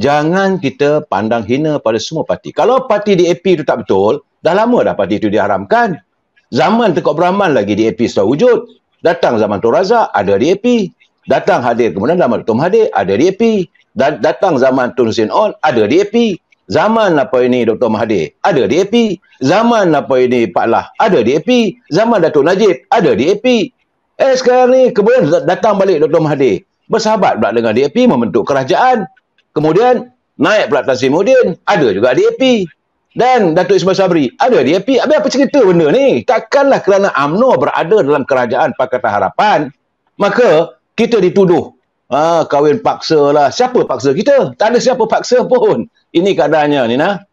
jangan kita pandang hina pada semua parti. Kalau parti DAP itu tak betul, dah lama dah parti itu diharamkan. Zaman Tengkok Brahman lagi di DAP sudah wujud. Datang zaman Tun Razak, ada DAP. Datang hadir kemudian zaman Tun Mahathir, ada di DAP. Datang zaman Tun Sin On, ada DAP. Zaman apa ini Dr. Mahathir, ada di DAP. Zaman apa ini Pak Lah, ada di DAP. Zaman Datuk Najib, ada di DAP. Eh sekarang ni kemudian datang balik Dr. Mahathir. Bersahabat pula dengan DAP membentuk kerajaan. Kemudian naik pula Tan Simudin, ada juga DAP. Dan Datuk Ismail Sabri, ada DAP. Habis apa cerita benda ni? Takkanlah kerana amno berada dalam kerajaan Pakatan Harapan, maka kita dituduh ah, kahwin paksa lah. Siapa paksa kita? Tak ada siapa paksa pun. Ini keadaannya nina.